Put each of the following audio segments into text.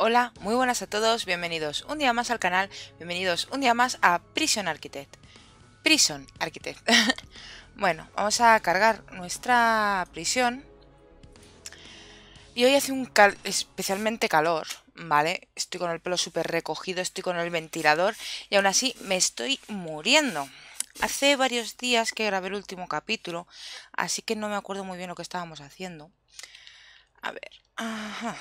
Hola, muy buenas a todos, bienvenidos un día más al canal, bienvenidos un día más a Prison Architect. Prison Architect. bueno, vamos a cargar nuestra prisión. Y hoy hace un especialmente calor, ¿vale? Estoy con el pelo súper recogido, estoy con el ventilador y aún así me estoy muriendo. Hace varios días que grabé el último capítulo, así que no me acuerdo muy bien lo que estábamos haciendo. A ver... Ajá.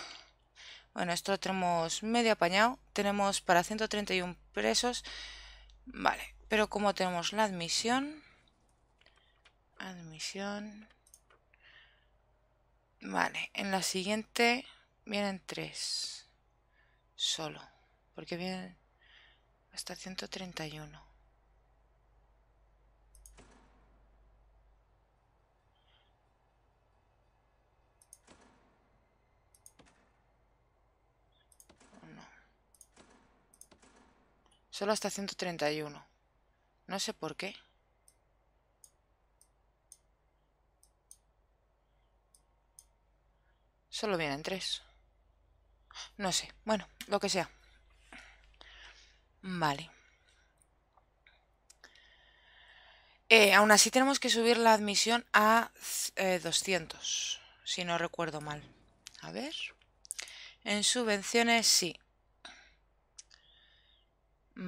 Bueno, esto lo tenemos medio apañado. Tenemos para 131 presos. Vale, pero como tenemos la admisión... Admisión... Vale, en la siguiente vienen tres. Solo. Porque vienen hasta 131. Solo hasta 131. No sé por qué. Solo vienen tres. No sé. Bueno, lo que sea. Vale. Eh, aún así tenemos que subir la admisión a 200, eh, si no recuerdo mal. A ver. En subvenciones sí.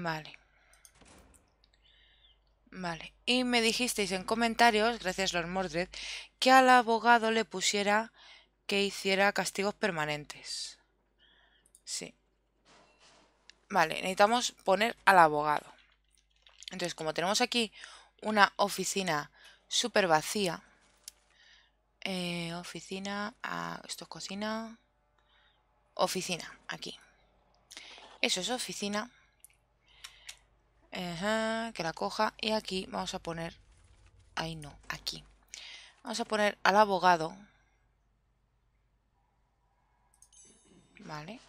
Vale. Vale. Y me dijisteis en comentarios, gracias Lord Mordred, que al abogado le pusiera que hiciera castigos permanentes. Sí. Vale, necesitamos poner al abogado. Entonces, como tenemos aquí una oficina súper vacía. Eh, oficina, ah, esto es cocina. Oficina, aquí. Eso es oficina que la coja. Y aquí vamos a poner... Ahí no, aquí. Vamos a poner al abogado. Vale.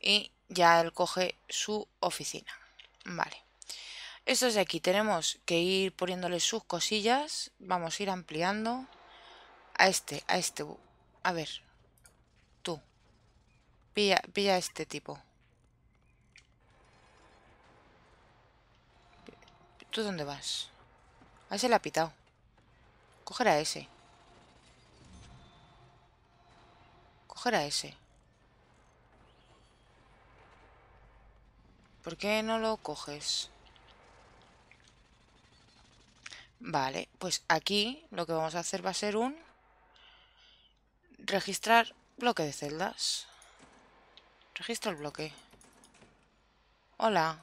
Y ya él coge su oficina. Vale. es de aquí tenemos que ir poniéndole sus cosillas. Vamos a ir ampliando. A este, a este. A ver. Tú. Pilla, pilla este tipo. ¿Tú dónde vas? A ese le ha Coger a ese. Coger a ese. ¿Por qué no lo coges? Vale, pues aquí lo que vamos a hacer va a ser un... Registrar bloque de celdas. Registro el bloque. Hola.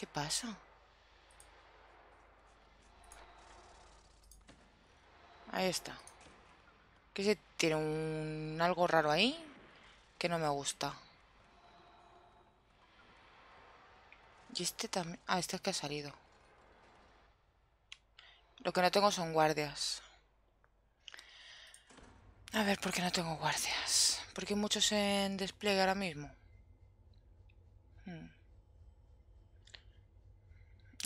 ¿Qué pasa? Ahí está. Que se tiene un algo raro ahí que no me gusta. Y este también... Ah, este es que ha salido. Lo que no tengo son guardias. A ver, ¿por qué no tengo guardias? Porque hay muchos en despliegue ahora mismo. Hmm.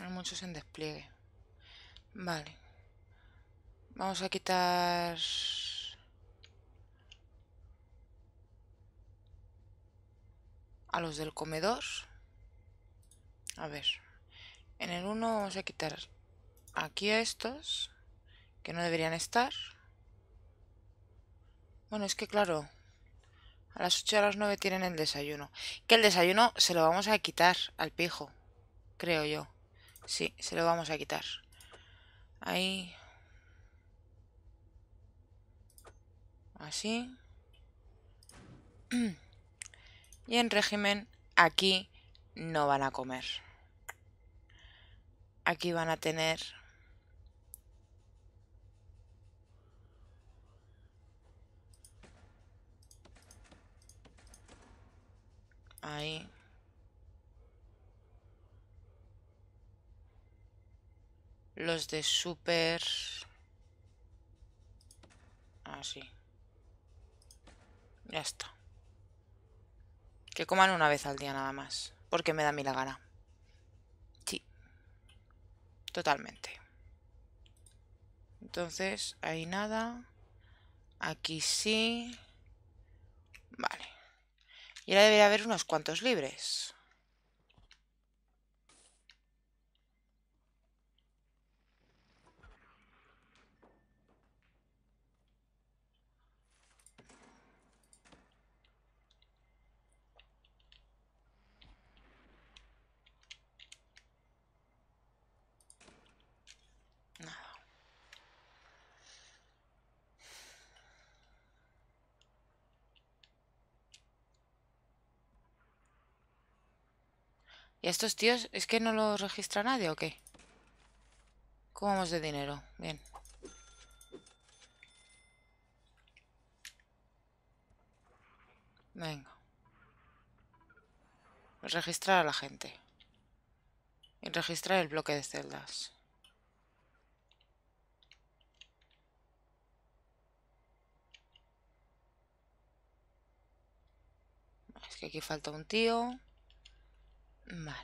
Hay muchos en despliegue. Vale. Vamos a quitar... A los del comedor. A ver. En el 1 vamos a quitar aquí a estos. Que no deberían estar. Bueno, es que claro. A las 8 a las 9 tienen el desayuno. Que el desayuno se lo vamos a quitar al pijo. Creo yo. Sí, se lo vamos a quitar. Ahí. Así. Y en régimen, aquí no van a comer. Aquí van a tener... Ahí. Los de super... Así. Ah, ya está. Que coman una vez al día nada más. Porque me da a mí la gana. Sí. Totalmente. Entonces, ahí nada. Aquí sí. Vale. Y ahora debería haber unos cuantos libres. ¿Y a estos tíos es que no los registra nadie o qué? ¿Cómo vamos de dinero? Bien. Venga. Registrar a la gente. Y registrar el bloque de celdas. Es que aquí falta un tío. Vale.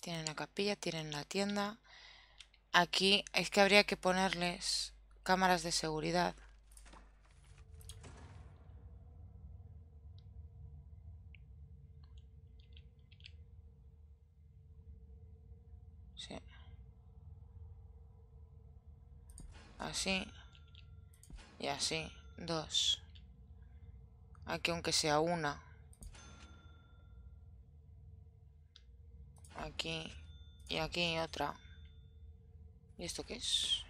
Tienen la capilla, tienen la tienda. Aquí es que habría que ponerles cámaras de seguridad. así. Y así. Dos. Aquí aunque sea una. Aquí. Y aquí otra. ¿Y esto qué es?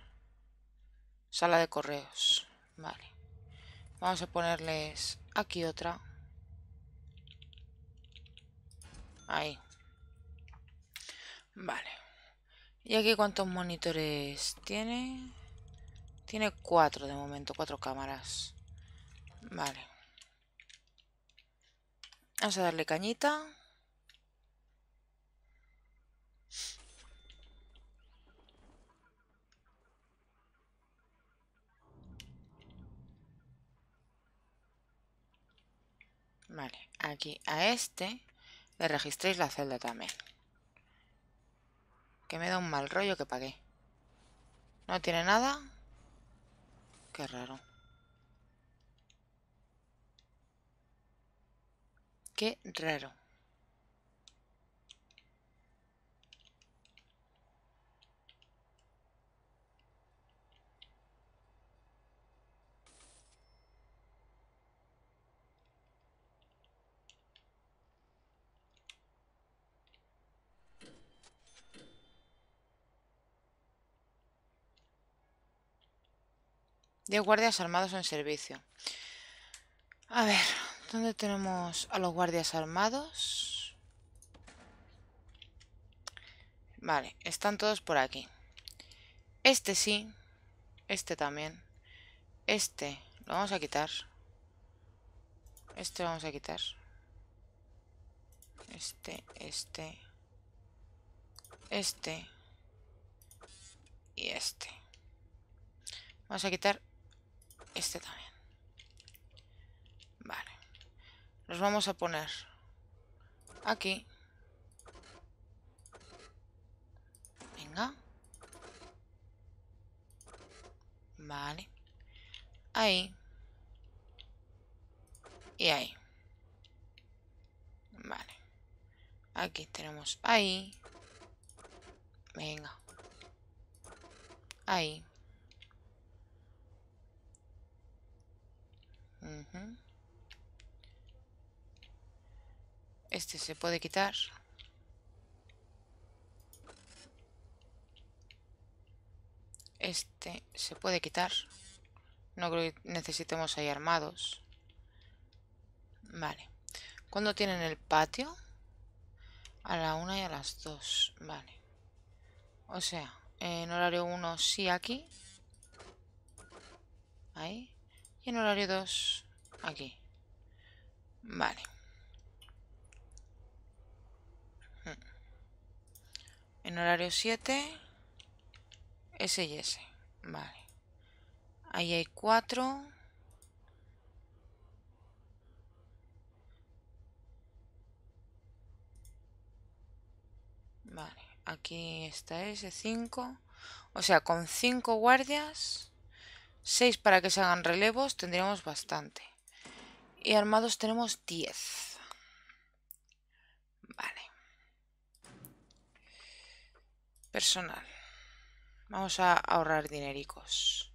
Sala de correos. Vale. Vamos a ponerles aquí otra. Ahí. Vale. ¿Y aquí cuántos monitores tiene? Tiene cuatro de momento, cuatro cámaras. Vale. Vamos a darle cañita. Vale, aquí a este le registréis la celda también. Que me da un mal rollo que pagué. No tiene nada. Qué raro. Qué raro. de guardias armados en servicio. A ver, ¿dónde tenemos a los guardias armados? Vale, están todos por aquí. Este sí, este también. Este lo vamos a quitar. Este lo vamos a quitar. Este, este. Este. Y este. Vamos a quitar este también. Vale. Los vamos a poner aquí. Venga. Vale. Ahí. Y ahí. Vale. Aquí tenemos ahí. Venga. Ahí. Este se puede quitar. Este se puede quitar. No creo que necesitemos ahí armados. Vale. ¿Cuándo tienen el patio? A la una y a las dos. Vale. O sea, en horario uno sí aquí. Ahí. Y en horario 2, aquí. Vale. Hmm. En horario 7, S y S. Vale. Ahí hay 4. Vale, aquí está S5. O sea, con 5 guardias 6 para que se hagan relevos tendríamos bastante. Y armados tenemos 10. Vale. Personal. Vamos a ahorrar dinericos.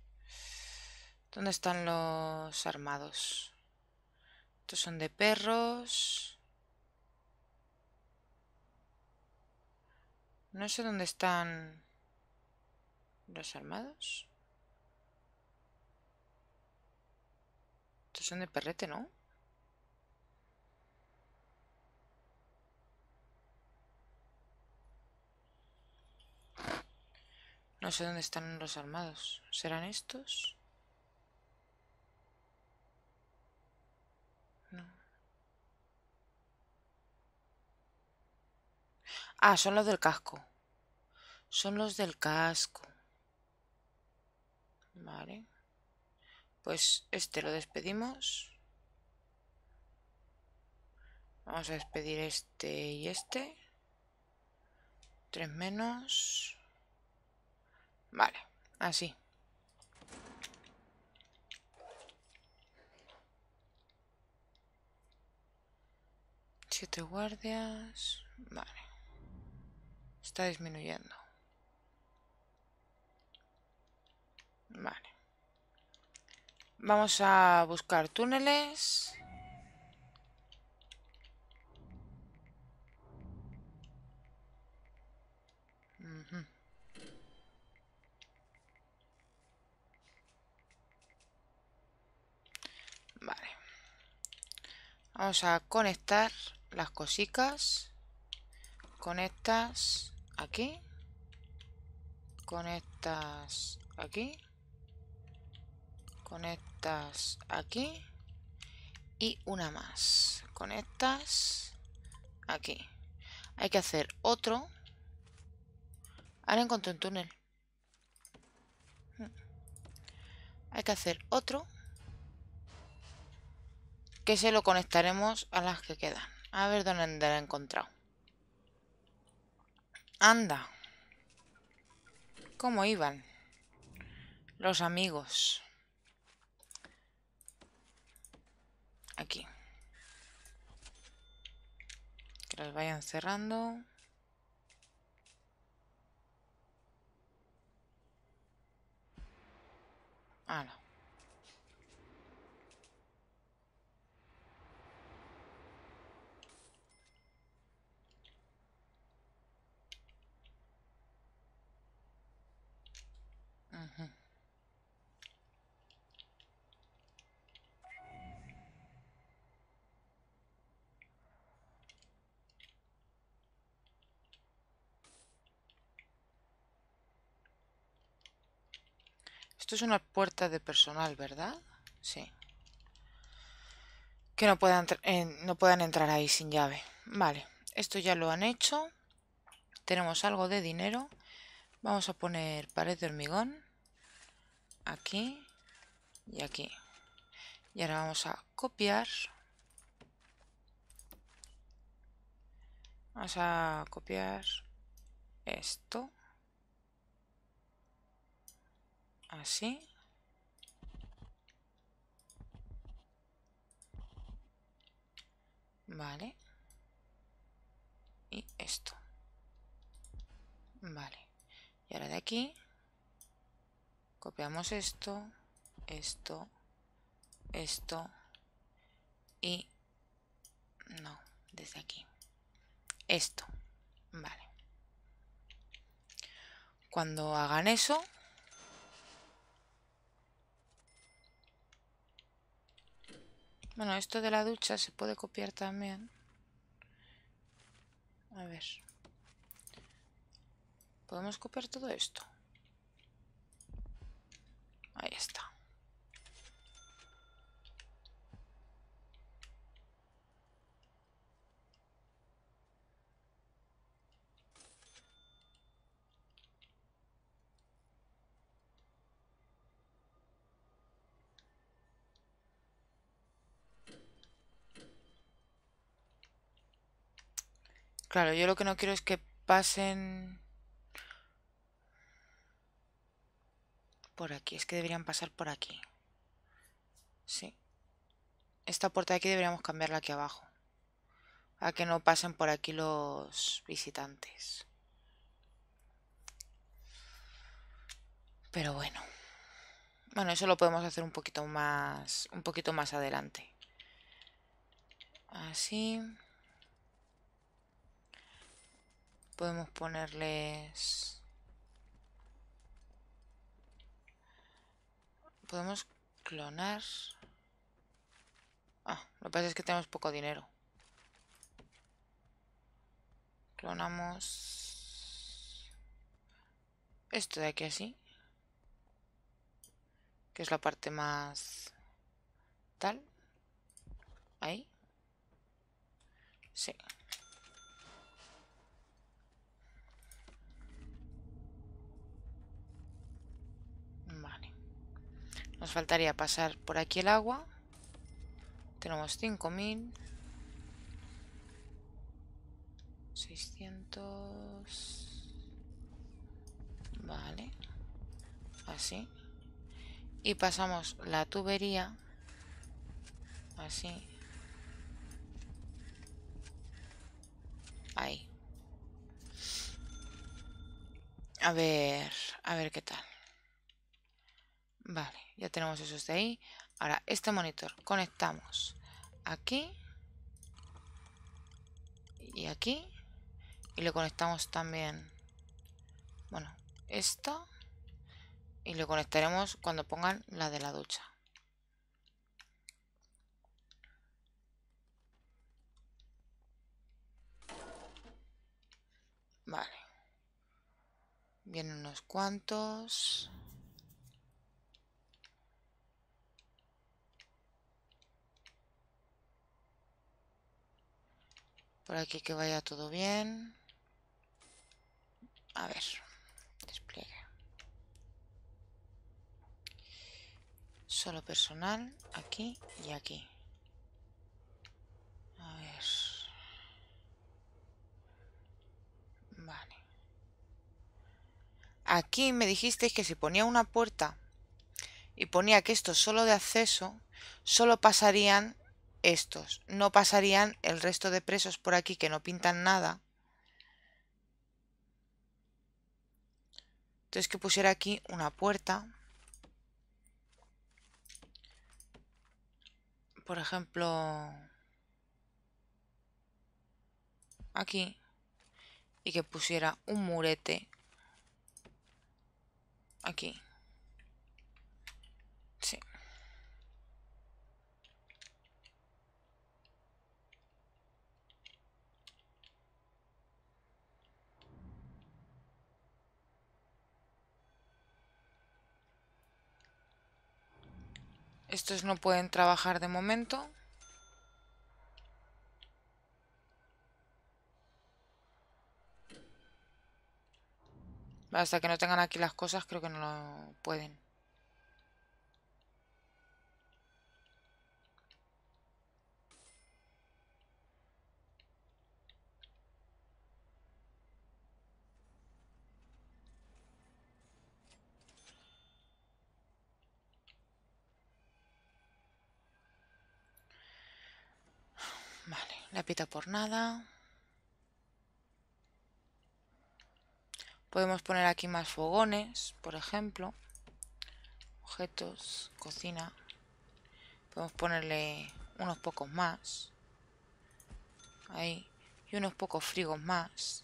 ¿Dónde están los armados? Estos son de perros. No sé dónde están los armados. son de perrete, ¿no? No sé dónde están los armados. ¿Serán estos? No. Ah, son los del casco. Son los del casco. Vale. Pues este lo despedimos. Vamos a despedir este y este. Tres menos. Vale, así. Siete guardias. Vale. Está disminuyendo. Vale. Vamos a buscar túneles. Vale. Vamos a conectar las cosicas. Conectas aquí. con estas aquí conectas aquí y una más conectas aquí hay que hacer otro ahora encontré un túnel hmm. hay que hacer otro que se lo conectaremos a las que quedan a ver dónde la he encontrado anda cómo iban los amigos aquí. Que las vayan cerrando. Ah, no. Esto es una puerta de personal, ¿verdad? Sí. Que no puedan, no puedan entrar ahí sin llave. Vale, esto ya lo han hecho. Tenemos algo de dinero. Vamos a poner pared de hormigón. Aquí y aquí. Y ahora vamos a copiar. Vamos a copiar esto. así. Vale. Y esto. Vale. Y ahora de aquí copiamos esto, esto, esto y... No, desde aquí. Esto. Vale. Cuando hagan eso, Bueno, esto de la ducha se puede copiar también. A ver. Podemos copiar todo esto. Ahí está. Claro, yo lo que no quiero es que pasen... Por aquí, es que deberían pasar por aquí. Sí. Esta puerta de aquí deberíamos cambiarla aquí abajo. A que no pasen por aquí los visitantes. Pero bueno. Bueno, eso lo podemos hacer un poquito más. Un poquito más adelante. Así. podemos ponerles... Podemos clonar... Ah, lo que pasa es que tenemos poco dinero. Clonamos... Esto de aquí así. Que es la parte más... Tal. Ahí. Sí. Nos faltaría pasar por aquí el agua. Tenemos 5000. 600. Vale. Así. Y pasamos la tubería. Así. Ahí. A ver, a ver qué tal. Vale ya tenemos esos de ahí. Ahora, este monitor, conectamos aquí y aquí. Y le conectamos también, bueno, esto Y le conectaremos cuando pongan la de la ducha. Vale. Vienen unos cuantos. Por aquí que vaya todo bien. A ver, despliegue. Solo personal, aquí y aquí. A ver. Vale. Aquí me dijisteis que si ponía una puerta y ponía que esto solo de acceso, solo pasarían estos. No pasarían el resto de presos por aquí que no pintan nada. Entonces que pusiera aquí una puerta. Por ejemplo... Aquí. Y que pusiera un murete. Aquí. Estos no pueden trabajar de momento. Hasta que no tengan aquí las cosas creo que no lo pueden. La pita por nada. Podemos poner aquí más fogones, por ejemplo. Objetos, cocina. Podemos ponerle unos pocos más. Ahí. Y unos pocos frigos más.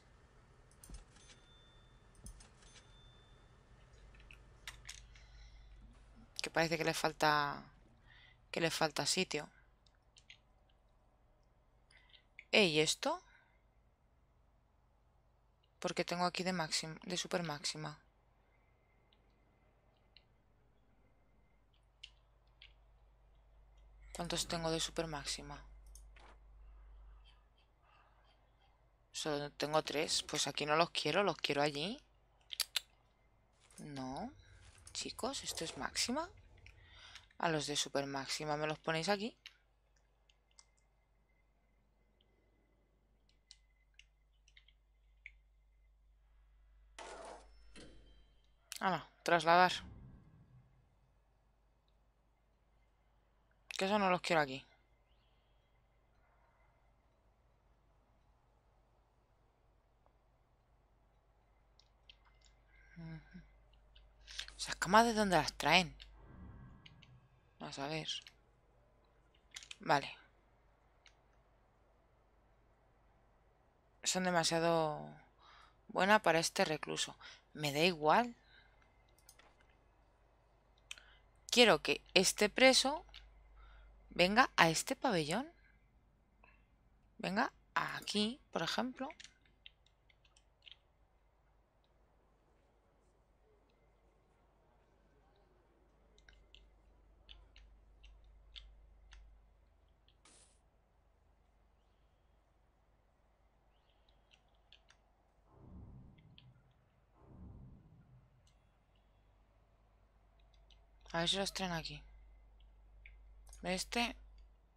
Que parece que le falta... Que le falta sitio. ¿Eh, ¿Y esto? Porque tengo aquí de, máximo, de super máxima. ¿Cuántos tengo de super máxima? Solo tengo tres. Pues aquí no los quiero, los quiero allí. No. Chicos, esto es máxima. A los de super máxima me los ponéis aquí. no, trasladar. Que eso no los quiero aquí. ¿Esas camas de dónde las traen? Vamos a ver. Vale. Son demasiado buenas para este recluso. Me da igual. quiero que este preso venga a este pabellón. Venga aquí, por ejemplo. A ver si los traen aquí. Este,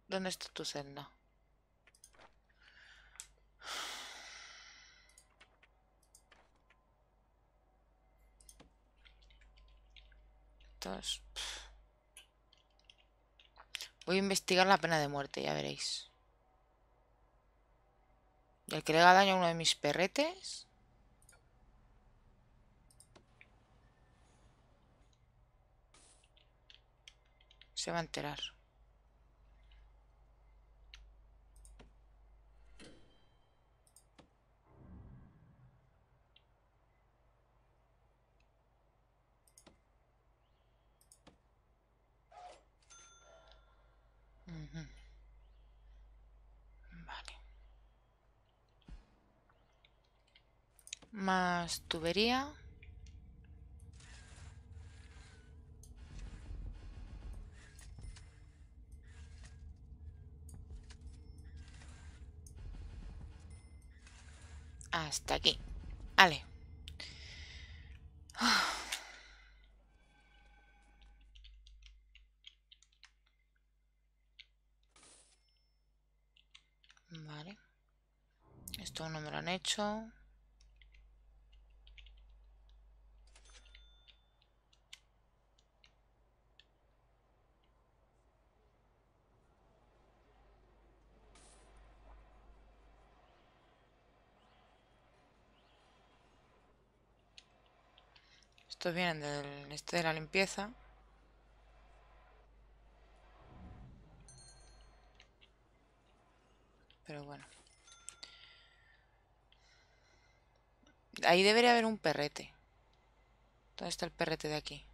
¿dónde está tu celda? Entonces, voy a investigar la pena de muerte, ya veréis. Y el que le haga daño a uno de mis perretes... Se va a enterar. Vale. Más tubería. hasta aquí. Vale. Vale. Esto no me lo han hecho. Estos vienen del este de la limpieza. Pero bueno. Ahí debería haber un perrete. ¿Dónde está el perrete de aquí?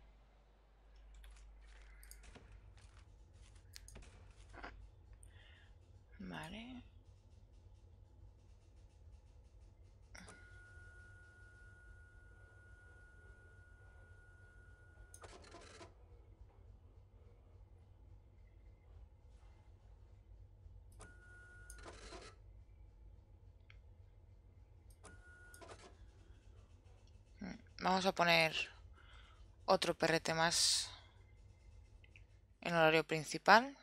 Vamos a poner otro perrete más en el horario principal.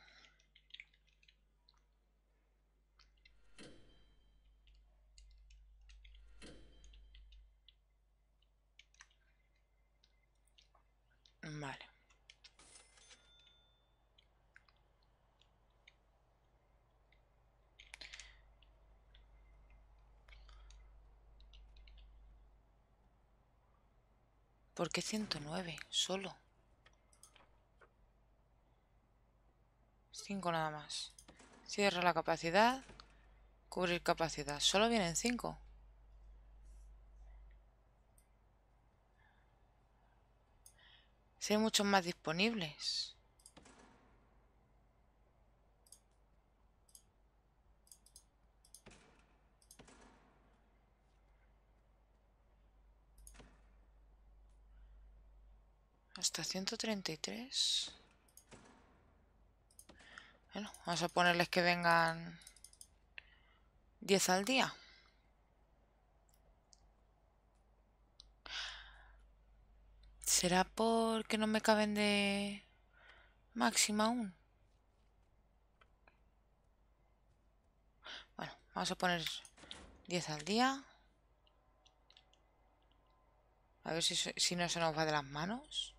¿Por qué 109 solo? 5 nada más. Cierra la capacidad. Cubrir capacidad. Solo vienen 5. Si hay muchos más disponibles. Hasta 133. Bueno, vamos a ponerles que vengan 10 al día. ¿Será porque no me caben de máxima aún? Bueno, vamos a poner 10 al día. A ver si, no se nos va de las manos.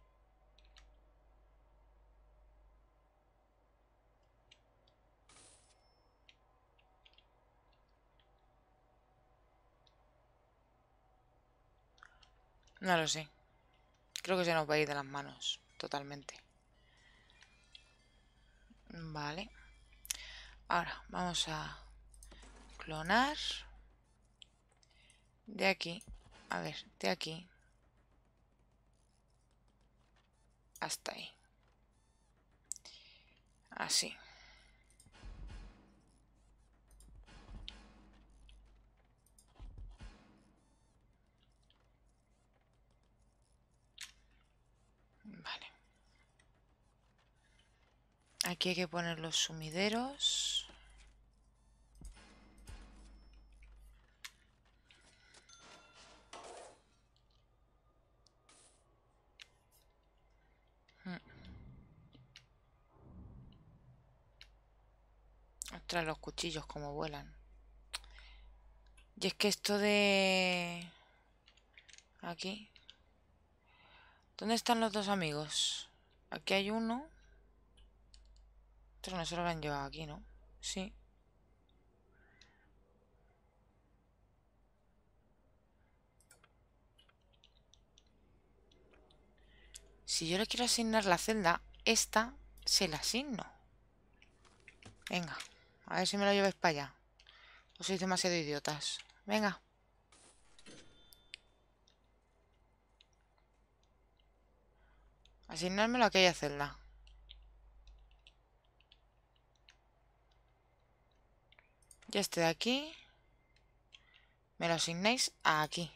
No lo sé. Creo que se nos va a ir de las manos. Totalmente. Vale. Ahora vamos a clonar. De aquí. A ver, de aquí. Hasta ahí. Así. Aquí hay que poner los sumideros. Hmm. Ostras, los cuchillos como vuelan. Y es que esto de... Aquí. ¿Dónde están los dos amigos? Aquí hay uno. Pero no se lo habrán llevado aquí, ¿no? Sí. Si yo le quiero asignar la celda, esta se la asigno. Venga, a ver si me lo lleváis para allá. Os sois demasiado idiotas. Venga. Asignármelo a aquella celda. Y este de aquí me lo asignáis a aquí.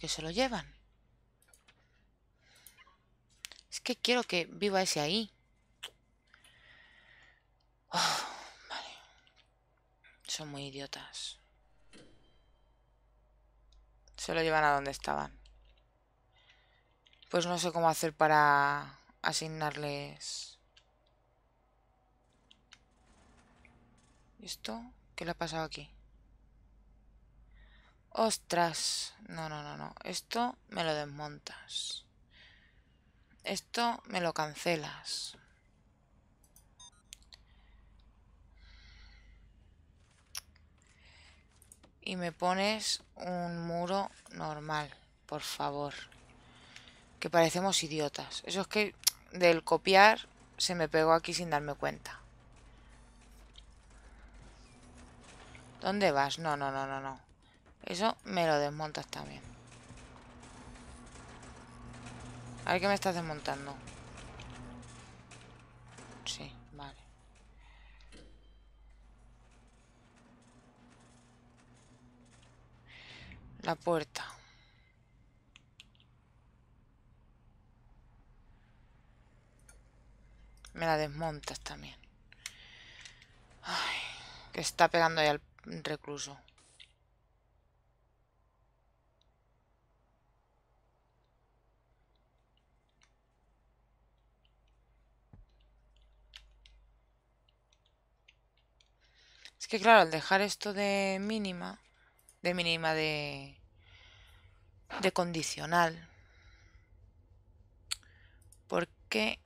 qué se lo llevan. Es que quiero que viva ese ahí. vale. Son muy idiotas. Se lo llevan a donde estaban. Pues no sé cómo hacer para asignarles... ¿Y esto? ¿Qué le ha pasado aquí? ¡Ostras! No, no, no, no. Esto me lo desmontas. Esto me lo cancelas. Y me pones un muro normal, por favor. Que parecemos idiotas. Eso es que del copiar se me pegó aquí sin darme cuenta. ¿Dónde vas? No, no, no, no, no. Eso me lo desmontas también. A ver qué me estás desmontando. la puerta. Me la desmontas también. que está pegando ahí al recluso. Es que claro, al dejar esto de mínima de mínima de, de condicional. Porque...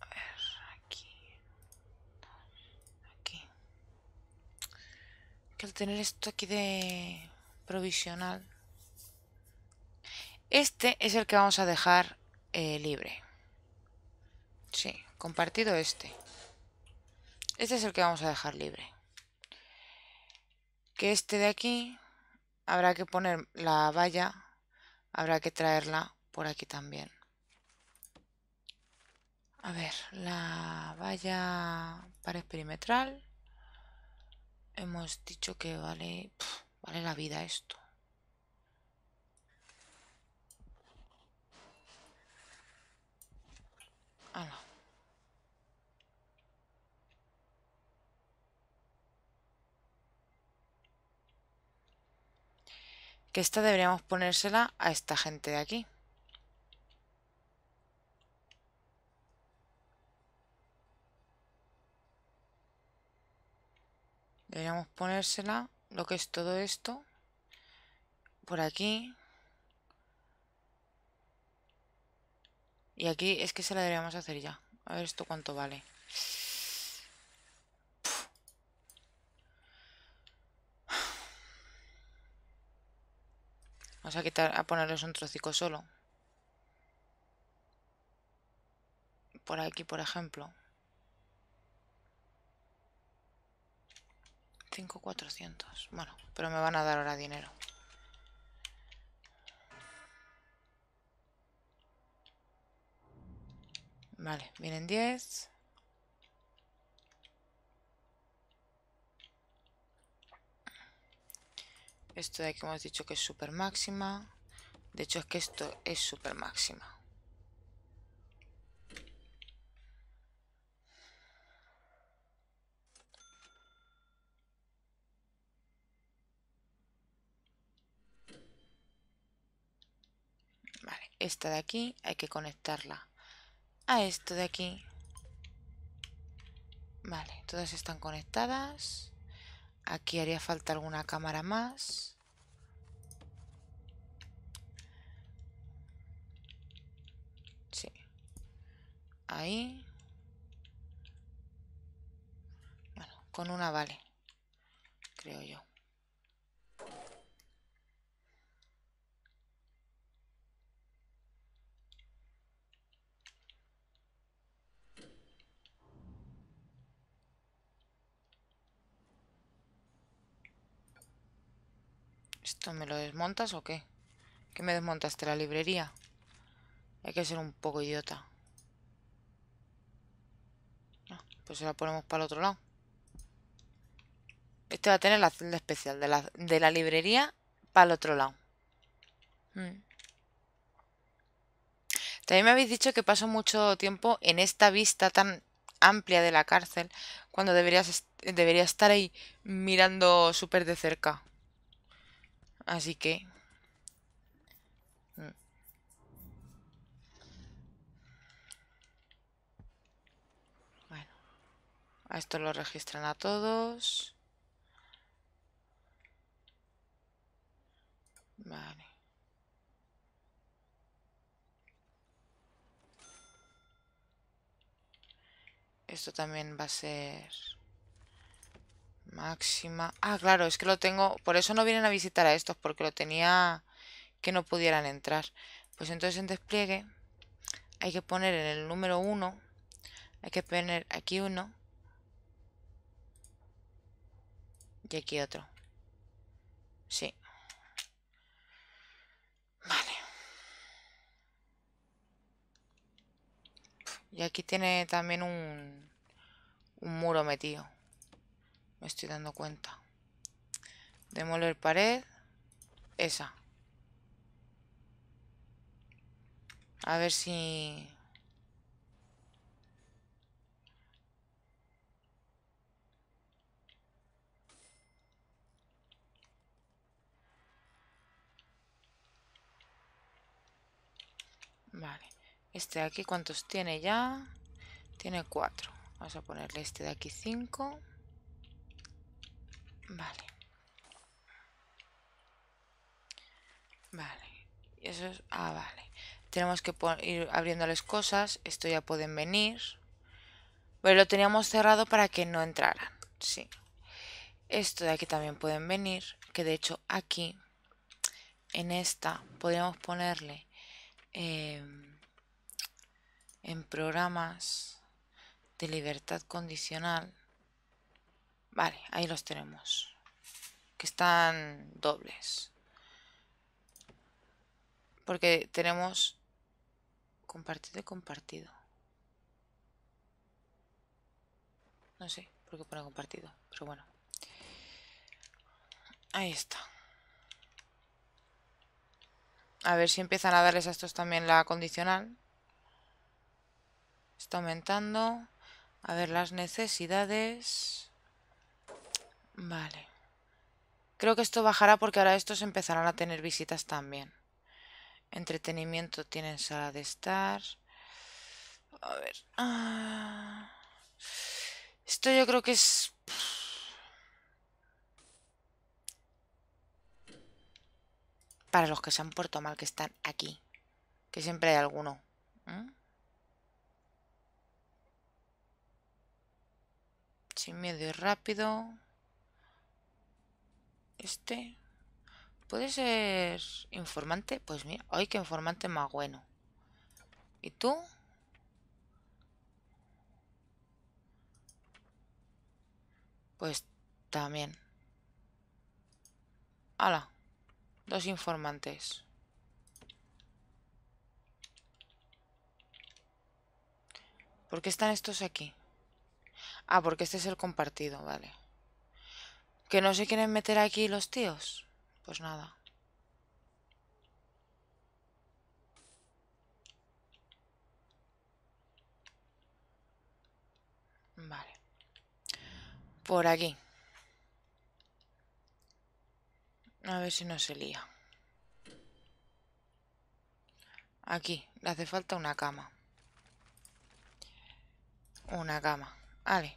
A ver, aquí. Aquí. Que al tener esto aquí de provisional... Este es el que vamos a dejar eh, libre. Sí, compartido este. Este es el que vamos a dejar libre este de aquí habrá que poner la valla, habrá que traerla por aquí también. A ver, la valla pared perimetral. Hemos dicho que vale, vale la vida esto. Que esta deberíamos ponérsela a esta gente de aquí. Deberíamos ponérsela, lo que es todo esto, por aquí. Y aquí es que se la deberíamos hacer ya. A ver esto cuánto vale. Vamos a quitar, a ponerles un trocico solo. Por aquí, por ejemplo. 5400. Bueno, pero me van a dar ahora dinero. Vale, vienen 10. Esto de aquí hemos dicho que es super máxima. De hecho es que esto es super máxima. Vale, esta de aquí hay que conectarla a esto de aquí. Vale, todas están conectadas. Aquí haría falta alguna cámara más. Sí. Ahí. Bueno, con una vale, creo yo. me lo desmontas o qué? ¿Qué me desmontaste? ¿La librería? Hay que ser un poco idiota. Ah, pues se la ponemos para el otro lado. Este va a tener la celda especial de la, de la librería para el otro lado. Mm. También me habéis dicho que paso mucho tiempo en esta vista tan amplia de la cárcel cuando deberías, debería estar ahí mirando súper de cerca. Así que... Mm. Bueno. A esto lo registran a todos. Vale. Esto también va a ser... Máxima. Ah, claro, es que lo tengo. Por eso no vienen a visitar a estos, porque lo tenía que no pudieran entrar. Pues entonces en despliegue hay que poner en el número 1. Hay que poner aquí uno. Y aquí otro. Sí. Vale. Y aquí tiene también un, un muro metido estoy dando cuenta. Demoler pared. Esa. A ver si... Vale. Este de aquí, ¿cuántos tiene ya? Tiene cuatro. Vamos a ponerle este de aquí cinco. Vale. Vale. eso es... Ah, vale. Tenemos que ir abriéndoles cosas. Esto ya pueden venir. bueno lo teníamos cerrado para que no entraran. Sí. Esto de aquí también pueden venir. Que de hecho aquí, en esta, podríamos ponerle em, en programas de libertad condicional. Vale, ahí los tenemos. Que están dobles. Porque tenemos compartido y compartido. No sé por qué pone compartido, pero bueno. Ahí está. A ver si empiezan a darles a estos también la condicional. Está aumentando. A ver las necesidades. Vale. Creo que esto bajará porque ahora estos empezarán a tener visitas también. Entretenimiento tienen sala de estar. A ver. Ah, esto yo creo que es... Para los que se han puesto mal, que están aquí. Que siempre hay alguno. Sin miedo y rápido. Este. ¿Puede ser informante? Pues mira, ay, que informante más bueno. ¿Y tú? Pues también. ¡Hala! Dos informantes. ¿Por qué están estos aquí? Ah, porque este es el compartido, vale. ¿Que no se quieren meter aquí los tíos? Pues nada. Vale. Por aquí. A ver si no se lía. Aquí, le hace falta una cama. Una cama. Vale.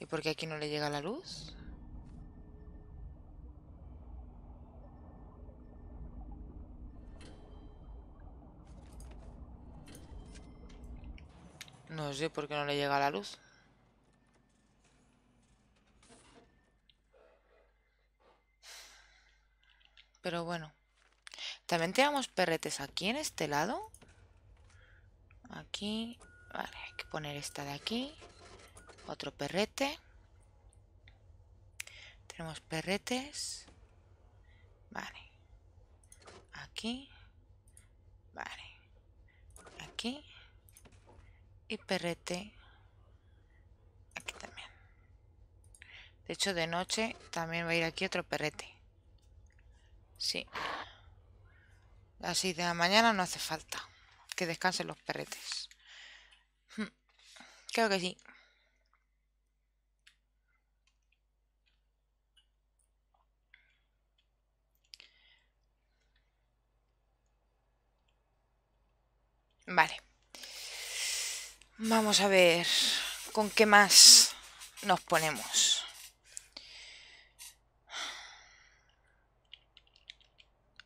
¿Y por qué aquí no le llega la luz? No sé por qué no le llega la luz. Pero bueno. También tenemos perretes aquí en este lado. Aquí. Vale, hay que poner esta de aquí otro perrete. Tenemos perretes. Vale. Aquí. Vale. Aquí. Y perrete. Aquí también. De hecho, de noche también va a ir aquí otro perrete. Sí. Así de la mañana no hace falta. Que descansen los perretes. Hmm. Creo que sí. Vale. Vamos a ver con qué más nos ponemos.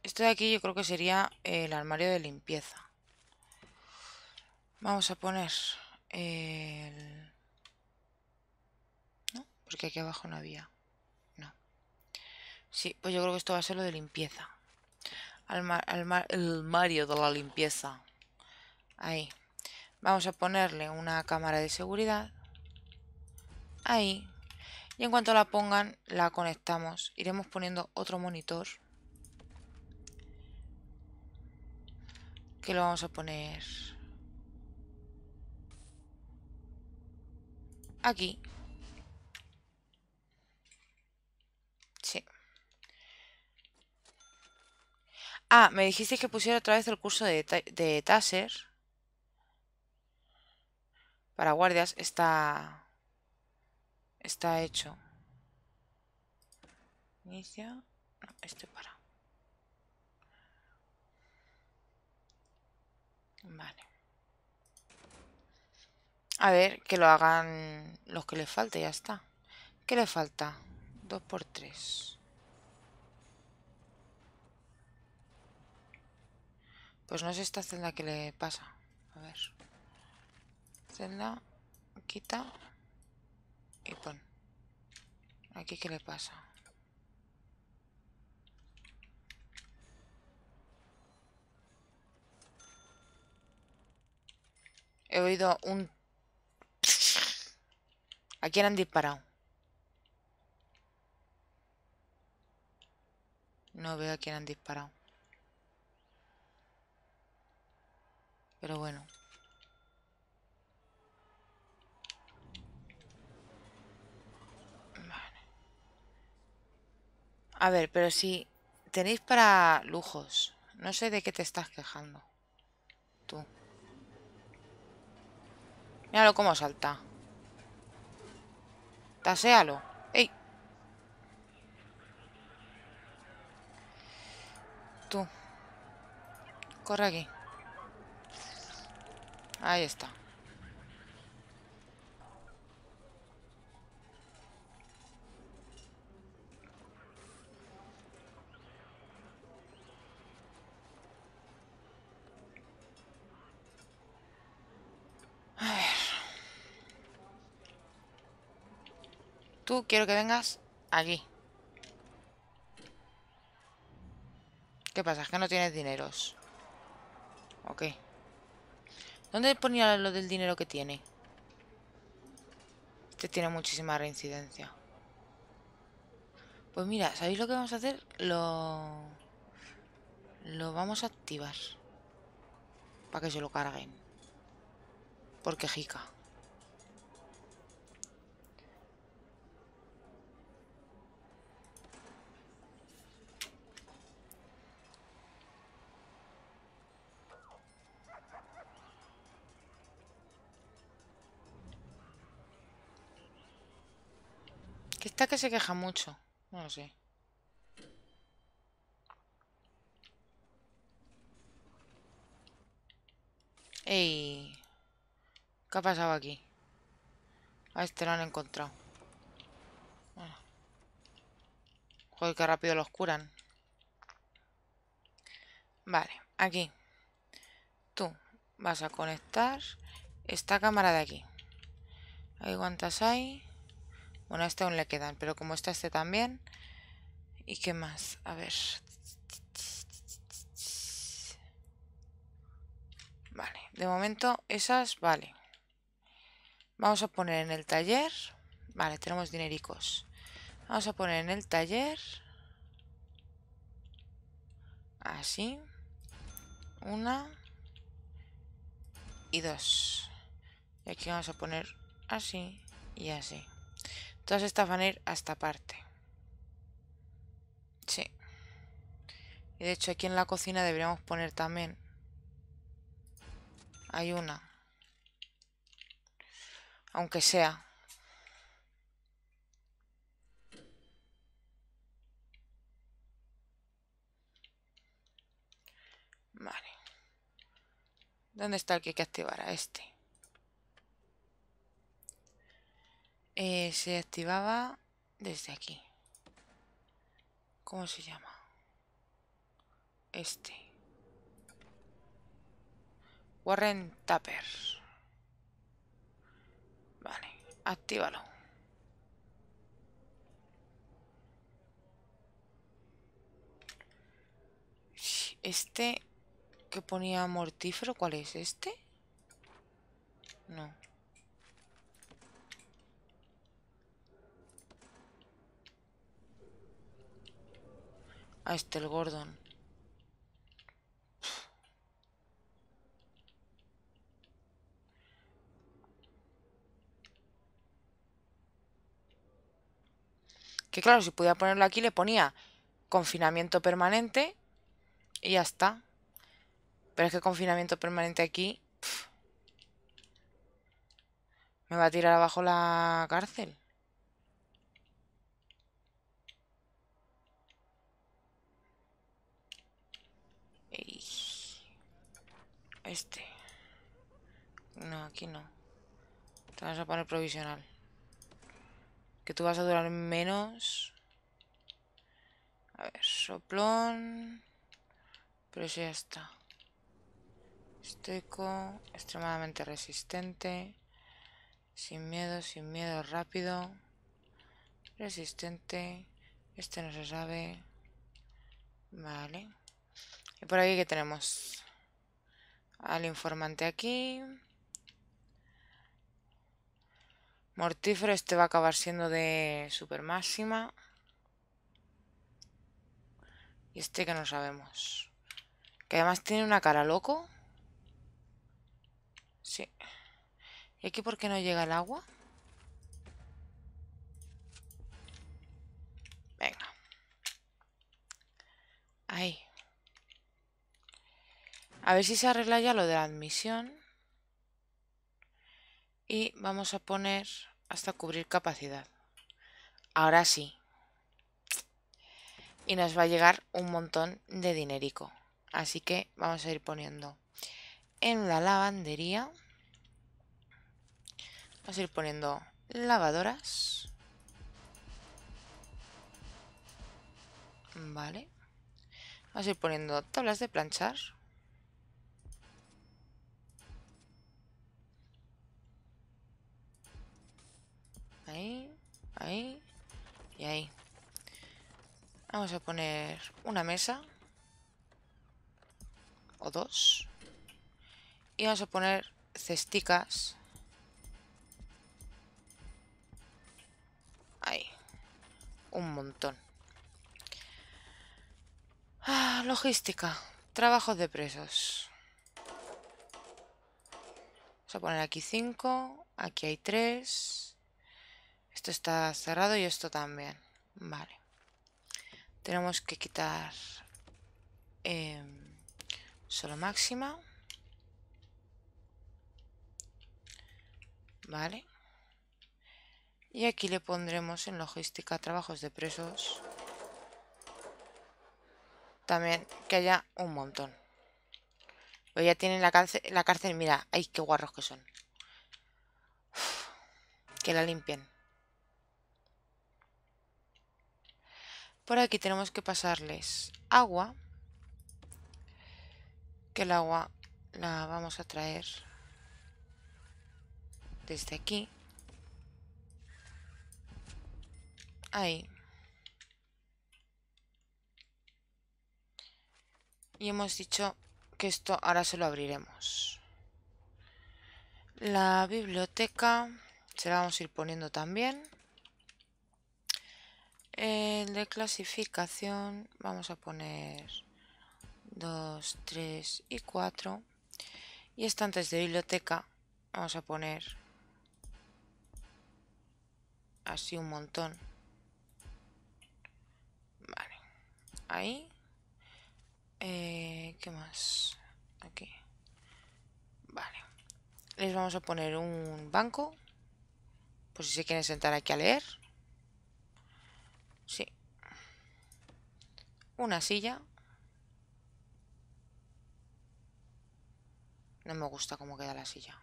Esto de aquí yo creo que sería el armario de limpieza. Vamos a poner el... ¿No? Porque aquí abajo no había. No. Sí, pues yo creo que esto va a ser lo de limpieza. el mario de la limpieza. Ahí. Vamos a ponerle una cámara de seguridad. Ahí. Y en cuanto la pongan, la conectamos. Iremos poniendo otro monitor. Que lo vamos a poner... Aquí. Sí. Ah, me dijisteis que pusiera otra vez el curso de, de Taser para guardias está está hecho inicia no, este para vale a ver que lo hagan los que le falte ya está ¿qué le falta? Dos por 3 pues no es esta celda que le pasa a ver Celda, quita y pon. Aquí qué le pasa. He oído un... ¿A quién han disparado? No veo a quién han disparado. Pero bueno. A ver, pero si tenéis para lujos, no sé de qué te estás quejando. Tú. Míralo cómo salta. Tasealo. ¡Ey! Tú. Corre aquí. Ahí está. quiero que vengas aquí. ¿Qué pasa? ¿Es que no tienes dineros? Ok. ¿Dónde ponía lo del dinero que tiene? Este tiene muchísima reincidencia. Pues mira, ¿sabéis lo que vamos a hacer? Lo... Lo vamos a activar. Para que se lo carguen. Porque jica. que se queja mucho. No lo sé. Ey. ¿Qué ha pasado aquí? A este lo han encontrado. Joder, qué rápido los curan. Vale, aquí. Tú vas a conectar esta cámara de aquí. Ahí cuántas hay. Bueno, a este aún le quedan, pero como está este también. ¿Y qué más? A ver. Vale, de momento esas, vale. Vamos a poner en el taller. Vale, tenemos dinericos. Vamos a poner en el taller. Así. Una. Y dos. Y aquí vamos a poner así y así. Todas estas van a ir a esta parte. Sí. Y de hecho aquí en la cocina deberíamos poner también. Hay una. Aunque sea. Vale. ¿Dónde está el que hay que activar? A este. Eh, se activaba desde aquí. ¿Cómo se llama? Este. Warren Tapper. Vale, actívalo. Este que ponía mortífero, ¿cuál es? ¿Este? No. A este el Gordon. Que claro, si podía ponerlo aquí, le ponía confinamiento permanente y ya está. Pero es que confinamiento permanente aquí... me va a tirar abajo la cárcel. Este. No, aquí no. Te vas a poner provisional. Que tú vas a durar menos. A ver, soplón. Pero ya está. Estoico, extremadamente resistente. Sin miedo, sin miedo, rápido. Resistente. Este no se sabe. Vale. Y por aquí que tenemos al informante aquí. Mortífero, este va a acabar siendo de super máxima. Y este que no sabemos. Que además tiene una cara loco. Sí. ¿Y aquí por qué no llega el agua? Venga. Ahí. A ver si se arregla ya lo de la admisión. Y vamos a poner hasta cubrir capacidad. Ahora sí. Y nos va a llegar un montón de dinerico. Así que vamos a ir poniendo en la lavandería. Vamos a ir poniendo lavadoras. Vale. Vamos a ir poniendo tablas de planchar. Ahí, ahí y ahí. Vamos a poner una mesa. O dos. Y vamos a poner cesticas. Ahí. Un montón. Ah, logística. Trabajos de presos. Vamos a poner aquí cinco Aquí hay tres esto está cerrado y esto también. Vale. Tenemos que quitar em, solo máxima. Vale. Y aquí le pondremos en logística trabajos de presos. También que haya un montón. Pero pues ya tienen la cárcel, la cárcel mira, ay, qué guarros que son. que la limpien. Ahora aquí tenemos que pasarles agua. Que el agua la vamos a traer desde aquí. Ahí. Y hemos dicho que esto ahora se lo abriremos. La biblioteca se la vamos a ir poniendo también. El eh, de clasificación vamos a poner 2, 3 y 4. Y antes de biblioteca vamos a poner así un montón. Vale, ahí. Eh, ¿Qué más? Aquí. Vale. Les vamos a poner un banco. Por si se quieren sentar aquí a leer. Sí. Una silla. No me gusta cómo queda la silla.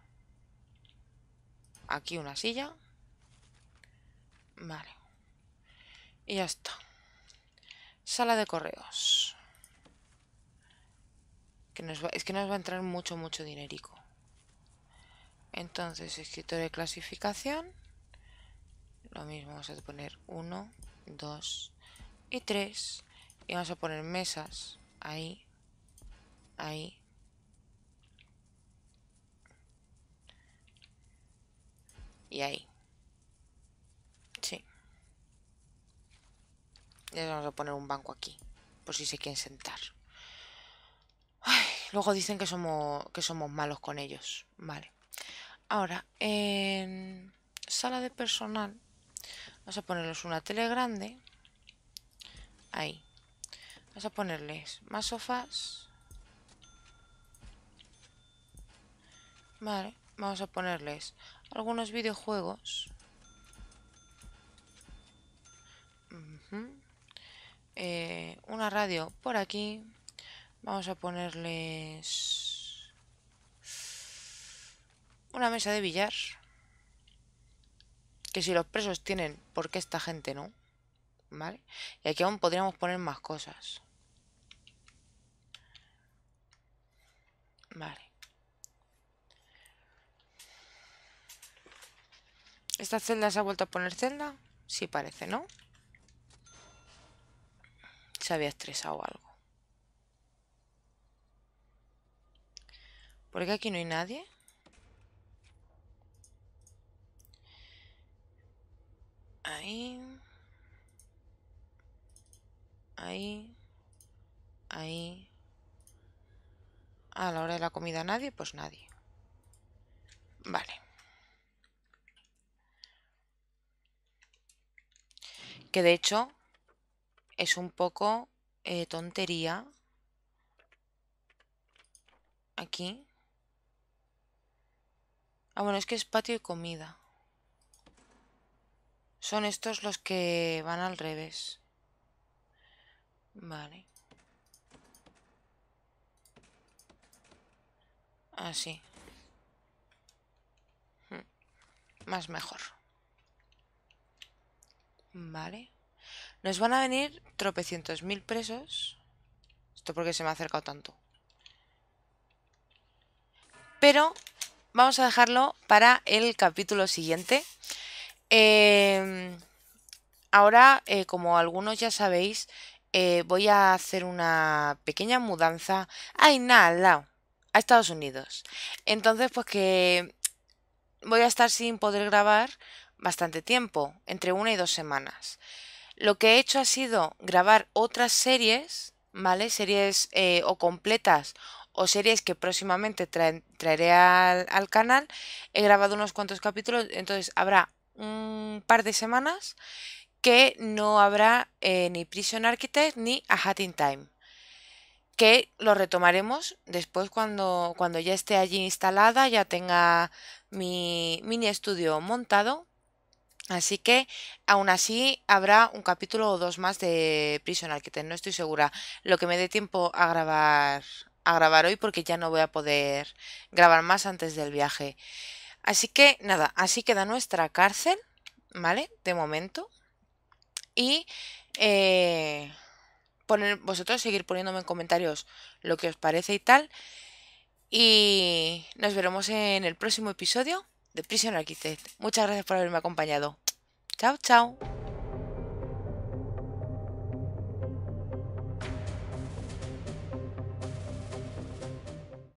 Aquí una silla. Vale. Y ya está. Sala de correos. Que es que nos va a entrar mucho, mucho dinerico. Entonces, escritorio de clasificación. Lo mismo, vamos a poner uno Dos y tres. Y vamos a poner mesas ahí, ahí. Y ahí. Sí. Ya vamos a poner un banco aquí, por si se quieren sentar. Ay, luego dicen que somos, que somos malos con ellos. Vale. Ahora, en sala de personal Vamos a ponerles una tele grande. Ahí. Vamos a ponerles más sofás. Vale. Vamos a ponerles algunos videojuegos. Eh, una radio por aquí. Vamos a ponerles una mesa de billar que si los presos tienen, ¿por qué esta gente no? ¿Vale? Y aquí aún podríamos poner más cosas. Vale. ¿Esta celda se ha vuelto a poner celda? Sí parece, ¿no? Se había estresado algo. ¿Por qué aquí no hay nadie? ahí, ahí, ahí. A la hora de la comida nadie, pues nadie. Vale. Que de hecho es un poco eh, tontería. Aquí. Ah, bueno, es que es patio y comida. Son estos los que van al revés. Vale. Así. Hmm. Más mejor. Vale. Nos van a venir tropecientos mil presos. Esto porque se me ha acercado tanto. Pero vamos a dejarlo para el capítulo siguiente. Em, ahora, eh, como algunos ya sabéis, eh, voy a hacer una pequeña mudanza. A nada! Al lado. A Estados Unidos. Entonces, pues que voy a estar sin poder grabar bastante tiempo, entre una y dos semanas. Lo que he hecho ha sido grabar otras series, ¿vale? Series eh, o completas o series que próximamente traeré al canal. He grabado unos cuantos capítulos, entonces habrá un par de semanas que no habrá eh, ni Prison Architect ni A Hat in Time, que lo retomaremos después cuando, cuando ya esté allí instalada, ya tenga mi mini estudio montado. Así que aún así habrá un capítulo o dos más de Prison Architect, no estoy segura. Lo que me dé tiempo a grabar, a grabar hoy porque ya no voy a poder grabar más antes del viaje. Así que nada, así queda nuestra cárcel, ¿vale? De momento. Y eh, poner, vosotros seguir poniéndome en comentarios lo que os parece y tal. Y nos veremos en el próximo episodio de Prison Architect. Muchas gracias por haberme acompañado. Chao, chao.